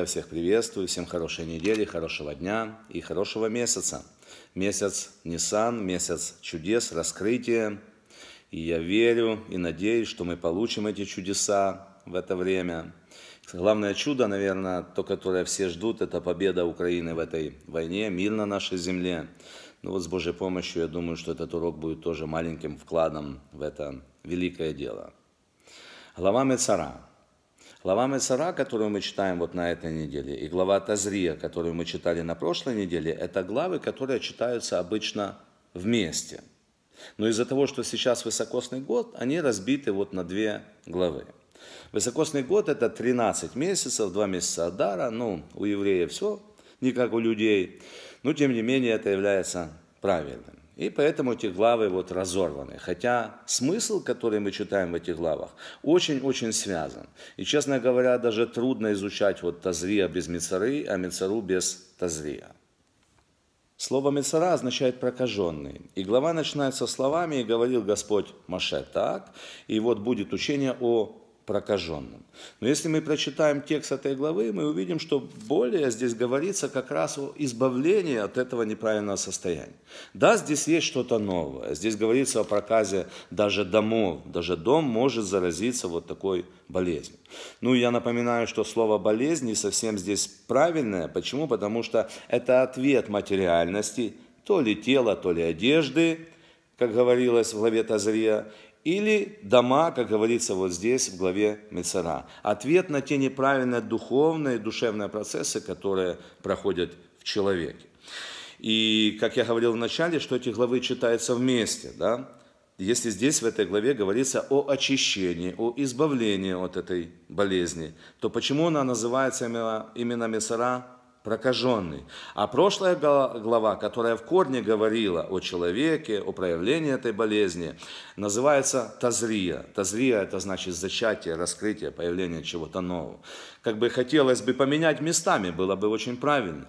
Я всех приветствую, всем хорошей недели, хорошего дня и хорошего месяца. Месяц Ниссан, месяц чудес, раскрытия. И я верю и надеюсь, что мы получим эти чудеса в это время. Главное чудо, наверное, то, которое все ждут, это победа Украины в этой войне, мир на нашей земле. Ну вот с Божьей помощью, я думаю, что этот урок будет тоже маленьким вкладом в это великое дело. Глава Мецара. Глава Месара, которую мы читаем вот на этой неделе, и глава Тазрия, которую мы читали на прошлой неделе, это главы, которые читаются обычно вместе. Но из-за того, что сейчас высокосный год, они разбиты вот на две главы. Высокосный год – это 13 месяцев, 2 месяца Адара. Ну, у евреев все, не как у людей. Но, тем не менее, это является правильным. И поэтому эти главы вот разорваны. Хотя смысл, который мы читаем в этих главах, очень-очень связан. И, честно говоря, даже трудно изучать вот Тазрия без Мицары, а Мицару без Тазрия. Слово «мецара» означает «прокаженный». И глава начинается словами «И говорил Господь Маше так». И вот будет учение о прокаженным. Но если мы прочитаем текст этой главы, мы увидим, что более здесь говорится как раз о избавлении от этого неправильного состояния. Да, здесь есть что-то новое. Здесь говорится о проказе даже домов. Даже дом может заразиться вот такой болезнью. Ну, я напоминаю, что слово «болезнь» не совсем здесь правильное. Почему? Потому что это ответ материальности, то ли тела, то ли одежды, как говорилось в главе Тазрия, или дома, как говорится вот здесь в главе Мецара. Ответ на те неправильные духовные и душевные процессы, которые проходят в человеке. И, как я говорил в начале, что эти главы читаются вместе, да? Если здесь в этой главе говорится о очищении, о избавлении от этой болезни, то почему она называется именно, именно Месара прокаженный. А прошлая глава, которая в корне говорила о человеке, о проявлении этой болезни, называется тазрия. Тазрия – это значит зачатие, раскрытие, появление чего-то нового. Как бы хотелось бы поменять местами, было бы очень правильно.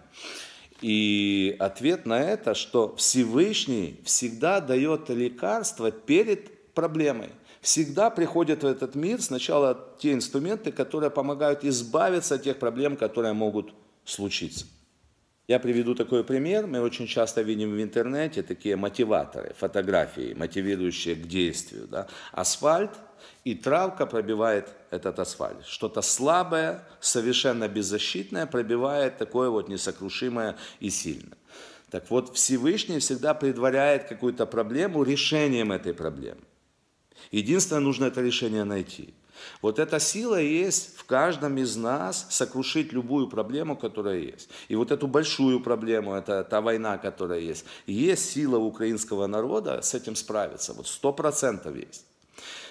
И ответ на это, что Всевышний всегда дает лекарство перед проблемой. Всегда приходят в этот мир сначала те инструменты, которые помогают избавиться от тех проблем, которые могут случится. Я приведу такой пример. Мы очень часто видим в интернете такие мотиваторы, фотографии, мотивирующие к действию. Да? Асфальт и травка пробивает этот асфальт. Что-то слабое, совершенно беззащитное пробивает такое вот несокрушимое и сильное. Так вот, Всевышний всегда предваряет какую-то проблему решением этой проблемы. Единственное, нужно это решение найти – вот эта сила есть в каждом из нас сокрушить любую проблему, которая есть. И вот эту большую проблему, это та война, которая есть. Есть сила украинского народа с этим справиться. Вот сто процентов есть.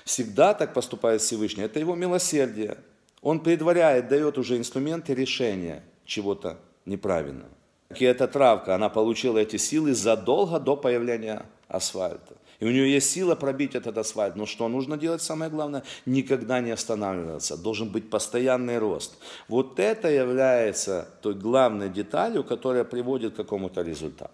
Всегда так поступает Всевышний. Это его милосердие. Он предваряет, дает уже инструменты решения чего-то неправильного. И эта травка, она получила эти силы задолго до появления асфальта. И у нее есть сила пробить этот асфальт. Но что нужно делать, самое главное, никогда не останавливаться. Должен быть постоянный рост. Вот это является той главной деталью, которая приводит к какому-то результату.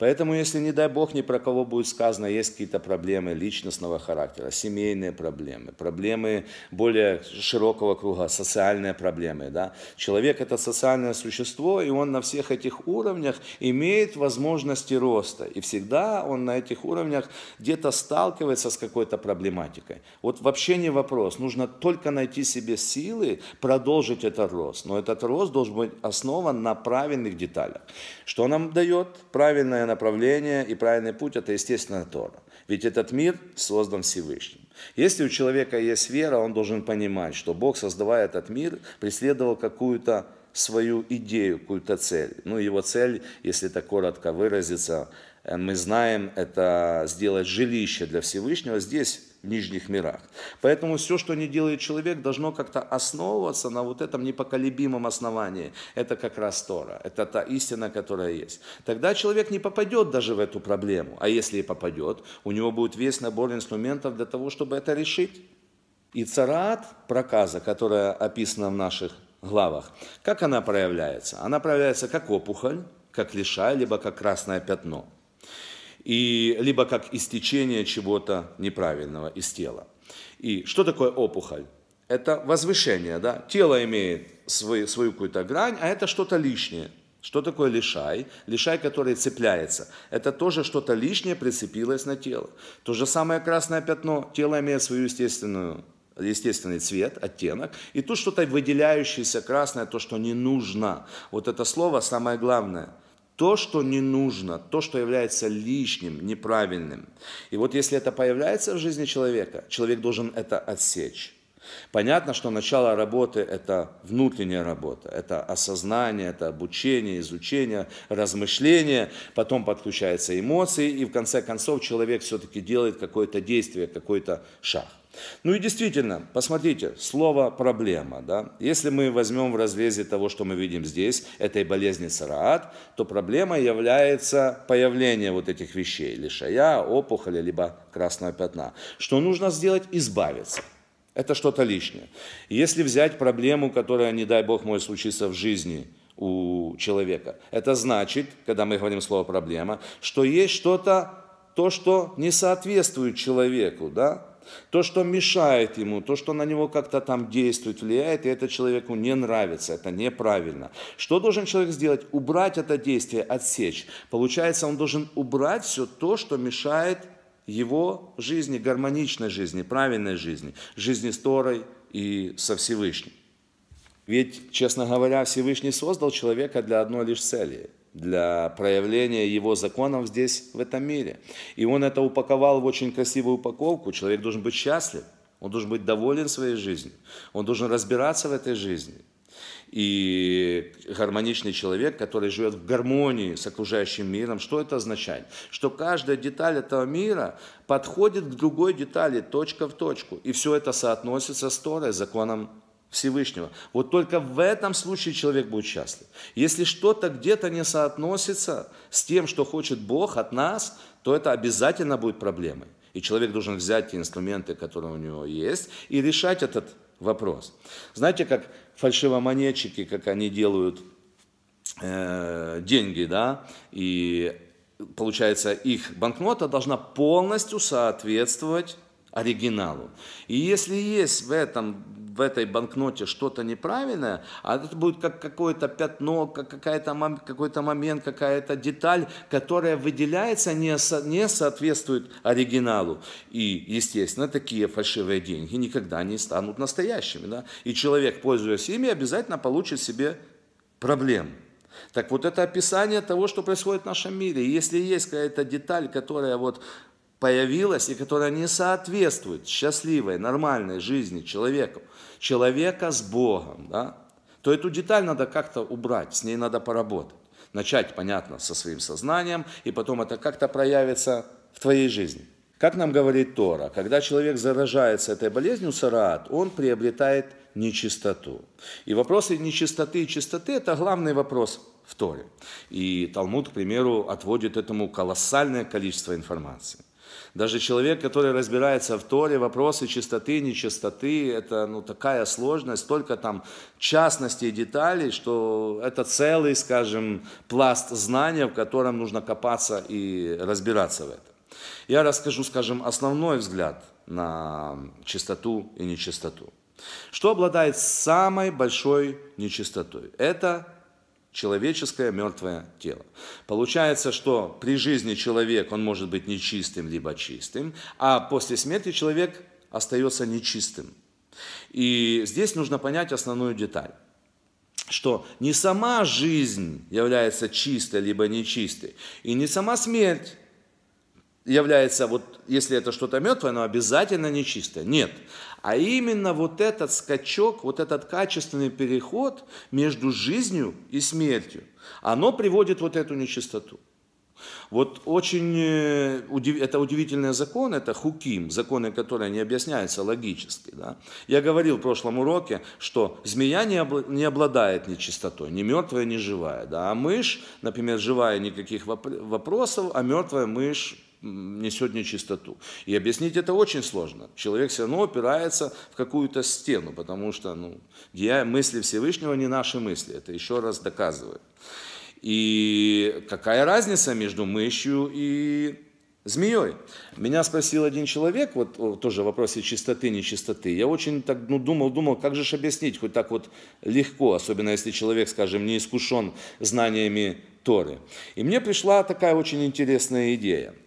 Поэтому, если, не дай бог, ни про кого будет сказано, есть какие-то проблемы личностного характера, семейные проблемы, проблемы более широкого круга, социальные проблемы. Да? Человек – это социальное существо, и он на всех этих уровнях имеет возможности роста. И всегда он на этих уровнях где-то сталкивается с какой-то проблематикой. Вот вообще не вопрос. Нужно только найти себе силы продолжить этот рост. Но этот рост должен быть основан на правильных деталях. Что нам дает правильное направление и правильный путь – это, естественно, Тора. Ведь этот мир создан Всевышним. Если у человека есть вера, он должен понимать, что Бог, создавая этот мир, преследовал какую-то свою идею, какую-то цель. Ну, его цель, если так коротко выразиться, Э, мы знаем, это сделать жилище для Всевышнего здесь, в нижних мирах. Поэтому все, что не делает человек, должно как-то основываться на вот этом непоколебимом основании. Это как раз Тора, это та истина, которая есть. Тогда человек не попадет даже в эту проблему, а если и попадет, у него будет весь набор инструментов для того, чтобы это решить. И царат, проказа, которая описана в наших главах, как она проявляется? Она проявляется как опухоль, как лишай, либо как красное пятно – и, либо как истечение чего-то неправильного из тела. И что такое опухоль? Это возвышение, да? Тело имеет свой, свою какую-то грань, а это что-то лишнее. Что такое лишай? Лишай, который цепляется. Это тоже что-то лишнее прицепилось на тело. То же самое красное пятно. Тело имеет свою естественную естественный цвет, оттенок, и тут что-то выделяющееся красное, то, что не нужно. Вот это слово самое главное – то, что не нужно, то, что является лишним, неправильным. И вот если это появляется в жизни человека, человек должен это отсечь. Понятно, что начало работы – это внутренняя работа, это осознание, это обучение, изучение, размышление, потом подключаются эмоции, и в конце концов человек все-таки делает какое-то действие, какой-то шаг. Ну и действительно, посмотрите, слово «проблема». Да? Если мы возьмем в разрезе того, что мы видим здесь, этой болезни сараат, то проблема является появление вот этих вещей, лишая, опухоли, либо красного пятна. Что нужно сделать? Избавиться. Это что-то лишнее. Если взять проблему, которая, не дай бог, мой случится в жизни у человека, это значит, когда мы говорим слово «проблема», что есть что-то, то, что не соответствует человеку, да, то, что мешает ему, то, что на него как-то там действует, влияет, и это человеку не нравится, это неправильно. Что должен человек сделать? Убрать это действие, отсечь. Получается, он должен убрать все то, что мешает его жизни, гармоничной жизни, правильной жизни, жизни с Торой и со Всевышним. Ведь, честно говоря, Всевышний создал человека для одной лишь цели – для проявления его законов здесь, в этом мире. И он это упаковал в очень красивую упаковку. Человек должен быть счастлив, он должен быть доволен своей жизнью, он должен разбираться в этой жизни. И гармоничный человек, который живет в гармонии с окружающим миром, что это означает? Что каждая деталь этого мира подходит к другой детали, точка в точку. И все это соотносится с Торой, законом Всевышнего. Вот только в этом случае человек будет счастлив. Если что-то где-то не соотносится с тем, что хочет Бог от нас, то это обязательно будет проблемой. И человек должен взять те инструменты, которые у него есть, и решать этот вопрос. Знаете, как фальшивомонетчики, как они делают э, деньги, да, и получается, их банкнота должна полностью соответствовать оригиналу. И если есть в этом в этой банкноте что-то неправильное, а это будет как какое-то пятно, как какая-то, какой-то момент, какая-то деталь, которая выделяется, не, со, не соответствует оригиналу. И, естественно, такие фальшивые деньги никогда не станут настоящими. Да? И человек, пользуясь ими, обязательно получит себе проблем. Так вот это описание того, что происходит в нашем мире. И если есть какая-то деталь, которая вот появилась и которая не соответствует счастливой, нормальной жизни человека, человека с Богом, да, то эту деталь надо как-то убрать, с ней надо поработать. Начать, понятно, со своим сознанием, и потом это как-то проявится в твоей жизни. Как нам говорит Тора, когда человек заражается этой болезнью сараат, он приобретает нечистоту. И вопросы нечистоты и чистоты – это главный вопрос в Торе. И Талмуд, к примеру, отводит этому колоссальное количество информации. Даже человек, который разбирается в Торе, вопросы чистоты, нечистоты, это ну, такая сложность, столько там частностей и деталей, что это целый, скажем, пласт знания, в котором нужно копаться и разбираться в этом. Я расскажу, скажем, основной взгляд на чистоту и нечистоту. Что обладает самой большой нечистотой? Это человеческое мертвое тело. Получается, что при жизни человек, он может быть нечистым, либо чистым, а после смерти человек остается нечистым. И здесь нужно понять основную деталь что не сама жизнь является чистой либо нечистой, и не сама смерть является, вот если это что-то мертвое, но обязательно нечистое. Нет, а именно вот этот скачок, вот этот качественный переход между жизнью и смертью, оно приводит вот эту нечистоту. Вот очень, э, это удивительный закон, это хуким, законы, которые не объясняются логически. Да? Я говорил в прошлом уроке, что змея не, обладает нечистотой, ни мертвая, ни живая. Да? А мышь, например, живая никаких вопросов, а мертвая мышь несет нечистоту. И объяснить это очень сложно. Человек все равно опирается в какую-то стену, потому что ну, мысли Всевышнего не наши мысли. Это еще раз доказывает. И какая разница между мышью и змеей. Меня спросил один человек, вот тоже в вопросе чистоты, нечистоты. Я очень так ну, думал, думал, как же объяснить хоть так вот легко, особенно если человек, скажем, не искушен знаниями Торы. И мне пришла такая очень интересная идея –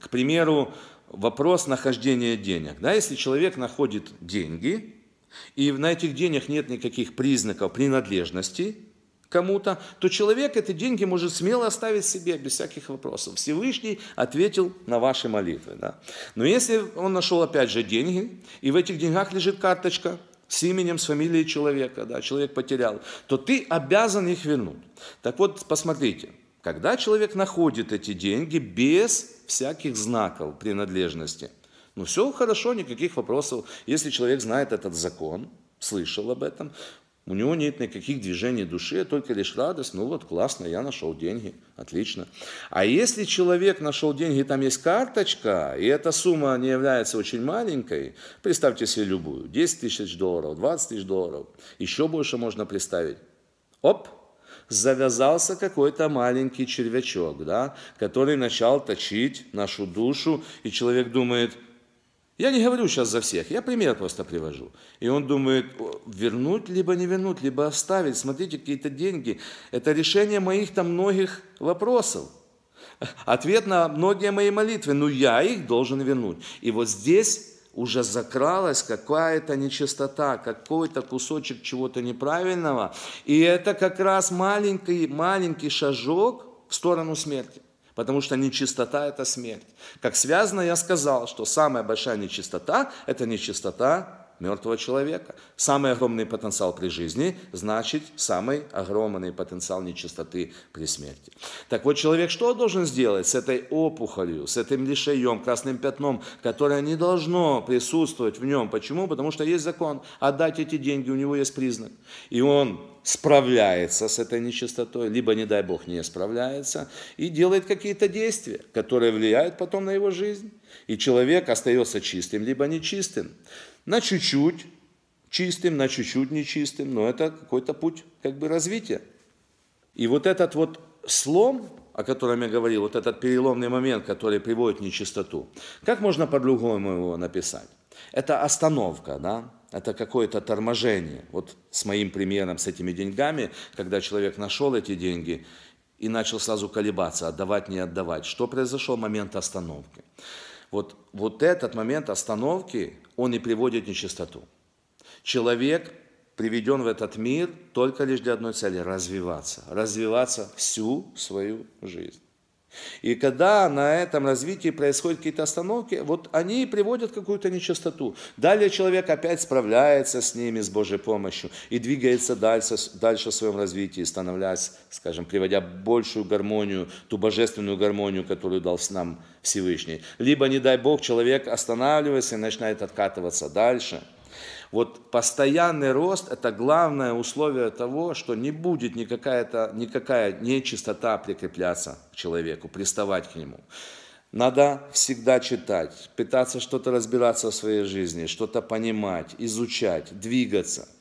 к примеру, вопрос нахождения денег. Да, если человек находит деньги, и на этих денег нет никаких признаков принадлежности кому-то, то человек эти деньги может смело оставить себе без всяких вопросов. Всевышний ответил на ваши молитвы. Да. Но если он нашел опять же деньги, и в этих деньгах лежит карточка с именем, с фамилией человека, да, человек потерял, то ты обязан их вернуть. Так вот, посмотрите – когда человек находит эти деньги без всяких знаков принадлежности, ну все хорошо, никаких вопросов. Если человек знает этот закон, слышал об этом, у него нет никаких движений души, только лишь радость. Ну вот, классно, я нашел деньги, отлично. А если человек нашел деньги, там есть карточка, и эта сумма не является очень маленькой, представьте себе любую, 10 тысяч долларов, 20 тысяч долларов, еще больше можно представить. Оп, завязался какой-то маленький червячок, да, который начал точить нашу душу, и человек думает, я не говорю сейчас за всех, я пример просто привожу. И он думает, вернуть либо не вернуть, либо оставить, смотрите, какие-то деньги. Это решение моих там многих вопросов. Ответ на многие мои молитвы, но «Ну, я их должен вернуть. И вот здесь уже закралась какая-то нечистота, какой-то кусочек чего-то неправильного. И это как раз маленький, маленький шажок в сторону смерти. Потому что нечистота – это смерть. Как связано, я сказал, что самая большая нечистота – это нечистота мертвого человека. Самый огромный потенциал при жизни значит самый огромный потенциал нечистоты при смерти. Так вот, человек что должен сделать с этой опухолью, с этим лишаем, красным пятном, которое не должно присутствовать в нем? Почему? Потому что есть закон. Отдать эти деньги, у него есть признак. И он справляется с этой нечистотой, либо, не дай Бог, не справляется, и делает какие-то действия, которые влияют потом на его жизнь. И человек остается чистым, либо нечистым на чуть-чуть чистым, на чуть-чуть нечистым, но это какой-то путь как бы развития. И вот этот вот слом, о котором я говорил, вот этот переломный момент, который приводит к нечистоту, как можно по-другому его написать? Это остановка, да? Это какое-то торможение. Вот с моим примером, с этими деньгами, когда человек нашел эти деньги и начал сразу колебаться, отдавать, не отдавать. Что произошел? Момент остановки. Вот, вот этот момент остановки, он и приводит нечистоту. Человек приведен в этот мир только лишь для одной цели – развиваться. Развиваться всю свою жизнь. И когда на этом развитии происходят какие-то остановки, вот они приводят какую-то нечистоту. Далее человек опять справляется с ними, с Божьей помощью, и двигается дальше, дальше в своем развитии, становляясь, скажем, приводя большую гармонию, ту божественную гармонию, которую дал нам Всевышний. Либо, не дай Бог, человек останавливается и начинает откатываться дальше – вот постоянный рост – это главное условие того, что не будет никакая никакая нечистота прикрепляться к человеку, приставать к нему. Надо всегда читать, пытаться что-то разбираться в своей жизни, что-то понимать, изучать, двигаться –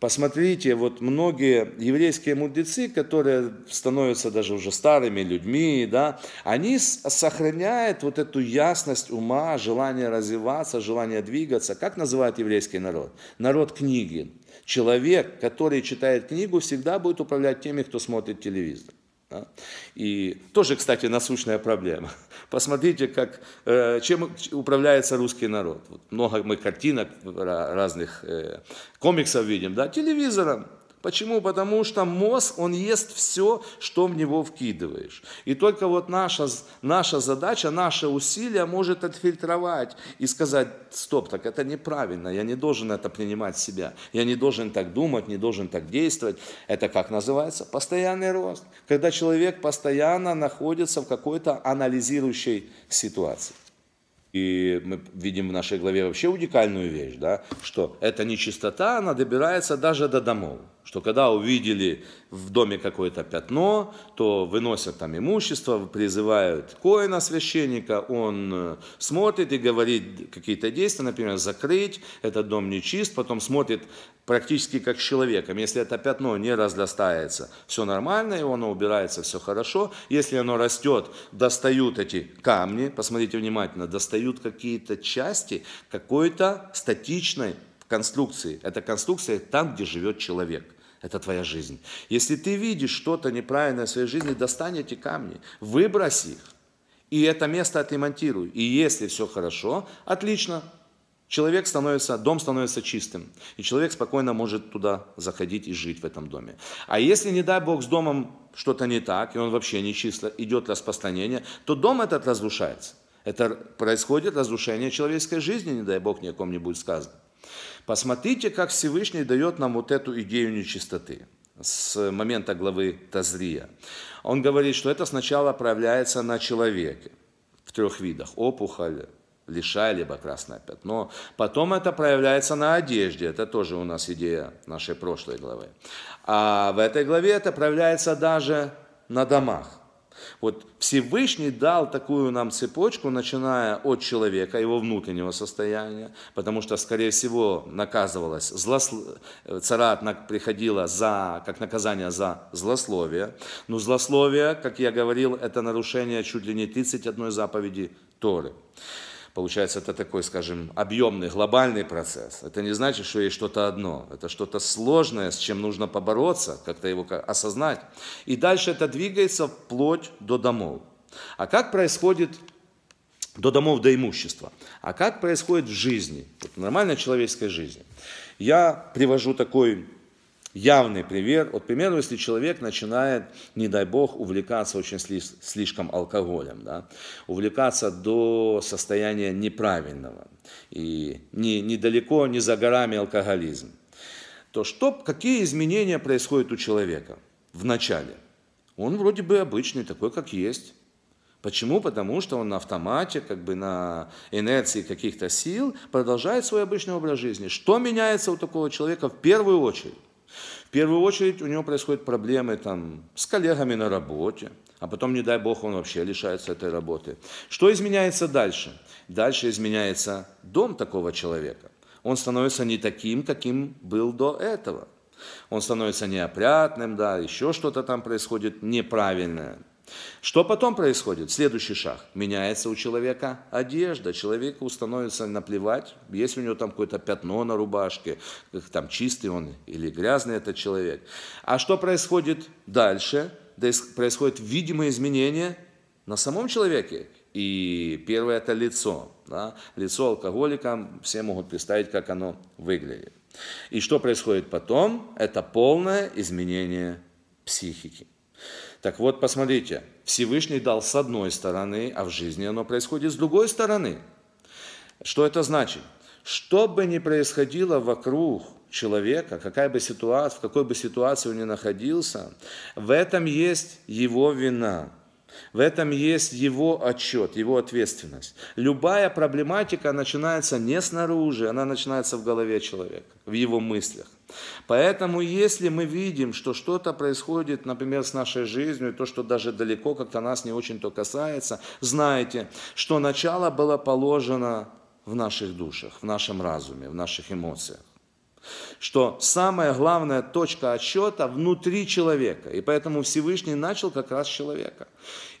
Посмотрите, вот многие еврейские мудрецы, которые становятся даже уже старыми людьми, да, они сохраняют вот эту ясность ума, желание развиваться, желание двигаться. Как называют еврейский народ? Народ книги. Человек, который читает книгу, всегда будет управлять теми, кто смотрит телевизор. А? И тоже, кстати, насущная проблема. Посмотрите, как, э, чем управляется русский народ. Вот много мы картинок разных э, комиксов видим, да, телевизором. Почему? Потому что мозг, он ест все, что в него вкидываешь. И только вот наша, наша задача, наше усилие может отфильтровать и сказать, стоп, так это неправильно, я не должен это принимать в себя, я не должен так думать, не должен так действовать. Это как называется? Постоянный рост. Когда человек постоянно находится в какой-то анализирующей ситуации. И мы видим в нашей главе вообще уникальную вещь, да, что эта нечистота, она добирается даже до домов что когда увидели в доме какое-то пятно, то выносят там имущество, призывают коина священника, он э, смотрит и говорит какие-то действия, например, закрыть, этот дом нечист, потом смотрит практически как с человеком. Если это пятно не разрастается, все нормально, и оно убирается, все хорошо. Если оно растет, достают эти камни, посмотрите внимательно, достают какие-то части какой-то статичной конструкции. Это конструкция там, где живет человек. Это твоя жизнь. Если ты видишь что-то неправильное в своей жизни, достань эти камни, выброси их. И это место отремонтируй. И если все хорошо, отлично. Человек становится, дом становится чистым. И человек спокойно может туда заходить и жить в этом доме. А если, не дай Бог, с домом что-то не так, и он вообще не чисто, идет распространение, то дом этот разрушается. Это происходит разрушение человеческой жизни, не дай Бог, ни о ком не будет сказано. Посмотрите, как Всевышний дает нам вот эту идею нечистоты с момента главы Тазрия. Он говорит, что это сначала проявляется на человеке в трех видах. Опухоль, лишай либо красное пятно. Потом это проявляется на одежде. Это тоже у нас идея нашей прошлой главы. А в этой главе это проявляется даже на домах. Вот Всевышний дал такую нам цепочку, начиная от человека, его внутреннего состояния, потому что, скорее всего, наказывалось, злосл... Э, царат приходило за, как наказание за злословие. Но злословие, как я говорил, это нарушение чуть ли не 31 заповеди Торы. Получается, это такой, скажем, объемный, глобальный процесс. Это не значит, что есть что-то одно. Это что-то сложное, с чем нужно побороться, как-то его осознать. И дальше это двигается вплоть до домов. А как происходит до домов, до имущества? А как происходит в жизни, в нормальной человеческой жизни? Я привожу такой явный пример. Вот, к примеру, если человек начинает, не дай бог, увлекаться очень слишком алкоголем, да, увлекаться до состояния неправильного, и не, недалеко, не за горами алкоголизм, то что, какие изменения происходят у человека в начале? Он вроде бы обычный, такой, как есть. Почему? Потому что он на автомате, как бы на инерции каких-то сил продолжает свой обычный образ жизни. Что меняется у такого человека в первую очередь? В первую очередь у него происходят проблемы там, с коллегами на работе, а потом, не дай бог, он вообще лишается этой работы. Что изменяется дальше? Дальше изменяется дом такого человека. Он становится не таким, каким был до этого. Он становится неопрятным, да, еще что-то там происходит неправильное. Что потом происходит? Следующий шаг. Меняется у человека одежда. Человеку становится наплевать, есть у него там какое-то пятно на рубашке, там чистый он или грязный этот человек. А что происходит дальше? Происходит видимое изменение на самом человеке. И первое – это лицо. Да? Лицо алкоголика, все могут представить, как оно выглядит. И что происходит потом? Это полное изменение психики. Так вот, посмотрите, Всевышний дал с одной стороны, а в жизни оно происходит с другой стороны. Что это значит? Что бы ни происходило вокруг человека, какая бы ситуация, в какой бы ситуации он ни находился, в этом есть его вина. В этом есть его отчет, его ответственность. Любая проблематика начинается не снаружи, она начинается в голове человека, в его мыслях. Поэтому если мы видим, что что-то происходит, например, с нашей жизнью, то, что даже далеко как-то нас не очень-то касается, знайте, что начало было положено в наших душах, в нашем разуме, в наших эмоциях что самая главная точка отчета внутри человека. И поэтому Всевышний начал как раз с человека.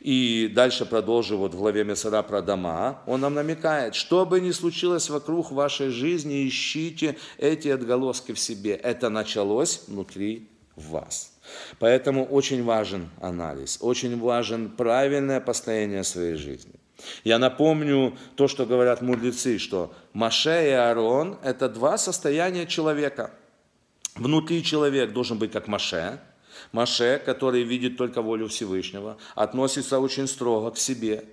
И дальше продолжу вот в главе Месара про дома. Он нам намекает, что бы ни случилось вокруг вашей жизни, ищите эти отголоски в себе. Это началось внутри вас. Поэтому очень важен анализ, очень важен правильное построение своей жизни. Я напомню то, что говорят мудрецы, что Маше и Аарон – это два состояния человека. Внутри человек должен быть как Маше, Маше, который видит только волю Всевышнего, относится очень строго к себе.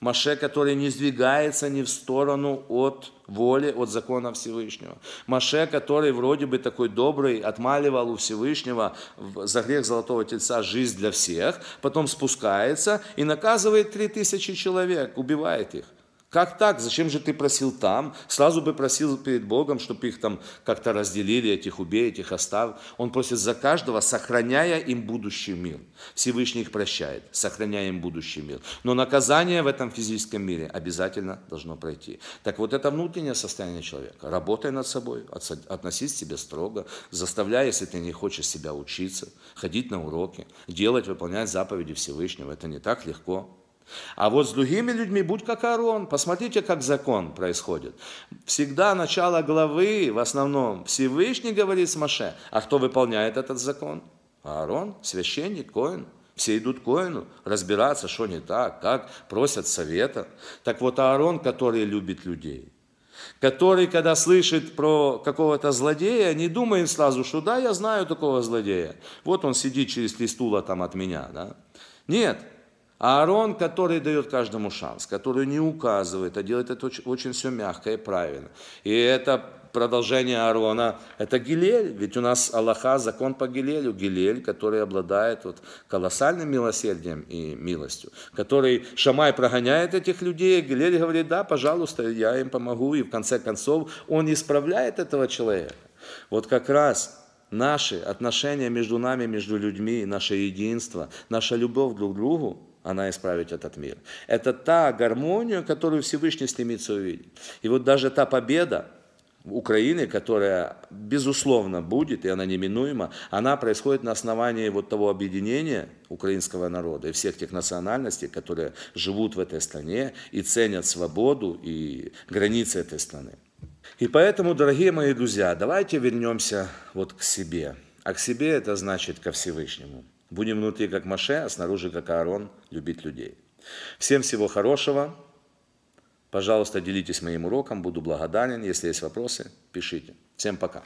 Маше, который не сдвигается ни в сторону от воли, от закона Всевышнего. Маше, который вроде бы такой добрый, отмаливал у Всевышнего за грех золотого тельца жизнь для всех, потом спускается и наказывает три тысячи человек, убивает их. Как так? Зачем же ты просил там? Сразу бы просил перед Богом, чтобы их там как-то разделили, этих убей, этих оставь. Он просит за каждого, сохраняя им будущий мир. Всевышний их прощает, сохраняя им будущий мир. Но наказание в этом физическом мире обязательно должно пройти. Так вот это внутреннее состояние человека. Работай над собой, относись к себе строго, заставляй, если ты не хочешь себя учиться, ходить на уроки, делать, выполнять заповеди Всевышнего. Это не так легко. А вот с другими людьми будь как Арон. Посмотрите, как закон происходит. Всегда начало главы, в основном, Всевышний говорит с Маше. А кто выполняет этот закон? Аарон, священник, коин. Все идут к коину разбираться, что не так, как, просят совета. Так вот Аарон, который любит людей, который, когда слышит про какого-то злодея, не думает сразу, что да, я знаю такого злодея. Вот он сидит через три стула там от меня. Да? Нет, Аарон, который дает каждому шанс, который не указывает, а делает это очень, очень все мягко и правильно. И это продолжение Аарона, это Гилель, ведь у нас Аллаха, закон по Гилелю, Гилель, который обладает вот колоссальным милосердием и милостью, который Шамай прогоняет этих людей, Гилель говорит, да, пожалуйста, я им помогу, и в конце концов он исправляет этого человека. Вот как раз наши отношения между нами, между людьми, наше единство, наша любовь друг к другу, она исправит этот мир. Это та гармония, которую Всевышний стремится увидеть. И вот даже та победа Украины, которая, безусловно, будет, и она неминуема, она происходит на основании вот того объединения украинского народа и всех тех национальностей, которые живут в этой стране и ценят свободу и границы этой страны. И поэтому, дорогие мои друзья, давайте вернемся вот к себе. А к себе это значит ко Всевышнему. Будем внутри как Маше, а снаружи как Аарон, любить людей. Всем всего хорошего. Пожалуйста, делитесь моим уроком, буду благодарен. Если есть вопросы, пишите. Всем пока.